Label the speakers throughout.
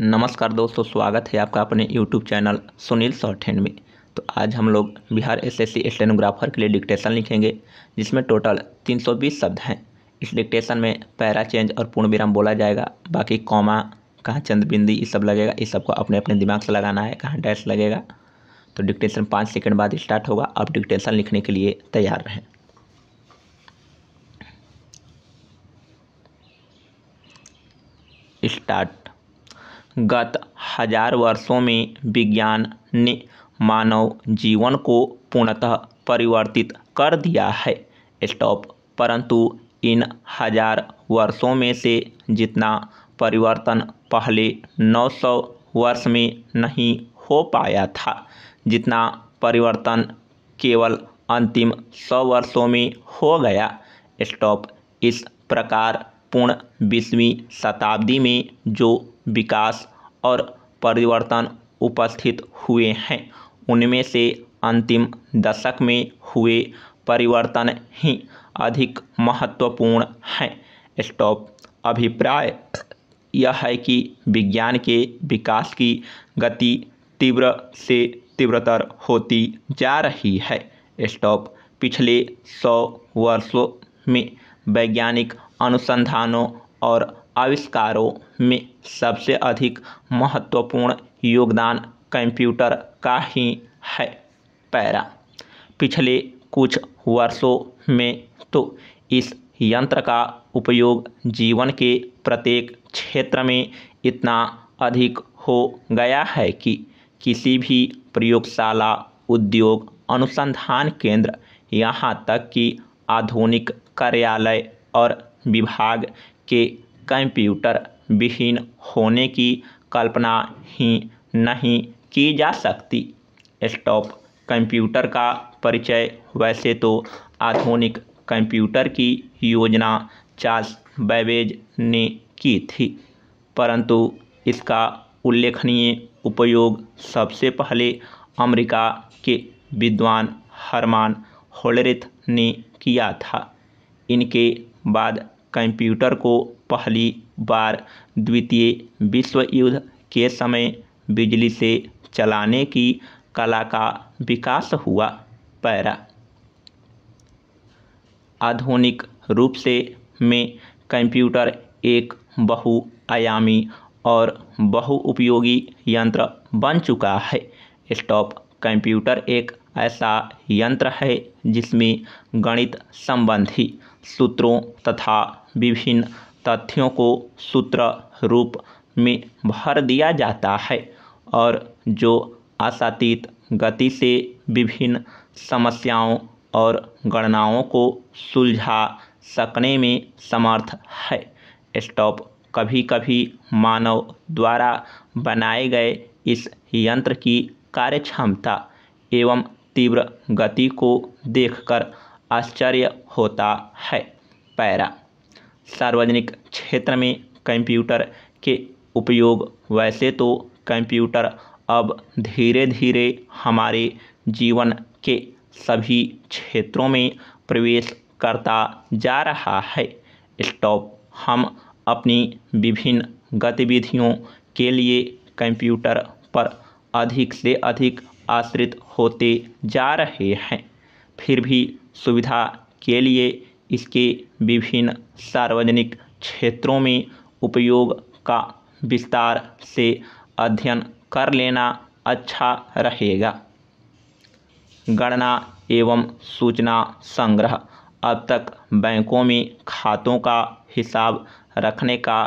Speaker 1: नमस्कार दोस्तों स्वागत है आपका अपने यूट्यूब चैनल सुनील सॉर्टेंड में तो आज हम लोग बिहार एसएससी स्टेनोग्राफर के लिए डिक्टेशन लिखेंगे जिसमें टोटल 320 शब्द हैं इस डिक्टेशन में पैरा चेंज और पूर्ण विराम बोला जाएगा बाकी कॉमा कहाँ चंद्रबिंदी ये सब लगेगा इस सबको अपने अपने दिमाग से लगाना है कहाँ डैश लगेगा तो डिक्टेशन पाँच सेकेंड बाद स्टार्ट होगा आप डिक्टेशन लिखने के लिए तैयार रहें स्टार्ट गत हज़ार वर्षों में विज्ञान ने मानव जीवन को पूर्णतः परिवर्तित कर दिया है स्टॉप परंतु इन हजार वर्षों में से जितना परिवर्तन पहले 900 वर्ष में नहीं हो पाया था जितना परिवर्तन केवल अंतिम 100 वर्षों में हो गया स्टॉप इस प्रकार पूर्ण बीसवीं शताब्दी में जो विकास और परिवर्तन उपस्थित हुए हैं उनमें से अंतिम दशक में हुए परिवर्तन ही अधिक महत्वपूर्ण हैं स्टॉप अभिप्राय यह है कि विज्ञान के विकास की गति तीव्र से तीव्रतर होती जा रही है स्टॉप पिछले सौ वर्षों में वैज्ञानिक अनुसंधानों और आविष्कारों में सबसे अधिक महत्वपूर्ण योगदान कंप्यूटर का ही है पैरा पिछले कुछ वर्षों में तो इस यंत्र का उपयोग जीवन के प्रत्येक क्षेत्र में इतना अधिक हो गया है कि किसी भी प्रयोगशाला उद्योग अनुसंधान केंद्र यहाँ तक कि आधुनिक कार्यालय और विभाग के कंप्यूटर विहीन होने की कल्पना ही नहीं की जा सकती स्टॉप कंप्यूटर का परिचय वैसे तो आधुनिक कंप्यूटर की योजना चार्ल्स बैबेज ने की थी परंतु इसका उल्लेखनीय उपयोग सबसे पहले अमेरिका के विद्वान हरमान होलरिथ ने किया था इनके बाद कंप्यूटर को पहली बार द्वितीय विश्व युद्ध के समय बिजली से चलाने की कला का विकास हुआ पैरा आधुनिक रूप से में कंप्यूटर एक बहुआयामी और बहुउपयोगी यंत्र बन चुका है स्टॉप कंप्यूटर एक ऐसा यंत्र है जिसमें गणित संबंधी सूत्रों तथा विभिन्न तथ्यों को सूत्र रूप में भर दिया जाता है और जो असातीत गति से विभिन्न समस्याओं और गणनाओं को सुलझा सकने में समर्थ है स्टॉप कभी कभी मानव द्वारा बनाए गए इस यंत्र की कार्यक्षमता एवं तीव्र गति को देखकर आश्चर्य होता है पैरा सार्वजनिक क्षेत्र में कंप्यूटर के उपयोग वैसे तो कंप्यूटर अब धीरे धीरे हमारे जीवन के सभी क्षेत्रों में प्रवेश करता जा रहा है स्टॉप हम अपनी विभिन्न गतिविधियों के लिए कंप्यूटर पर अधिक से अधिक आश्रित होते जा रहे हैं फिर भी सुविधा के लिए इसके विभिन्न सार्वजनिक क्षेत्रों में उपयोग का विस्तार से अध्ययन कर लेना अच्छा रहेगा गणना एवं सूचना संग्रह अब तक बैंकों में खातों का हिसाब रखने का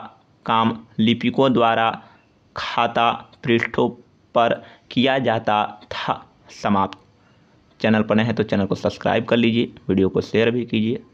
Speaker 1: काम लिपिकों द्वारा खाता पृष्ठों पर किया जाता था समाप्त चैनल पर नए हैं तो चैनल को सब्सक्राइब कर लीजिए वीडियो को शेयर भी कीजिए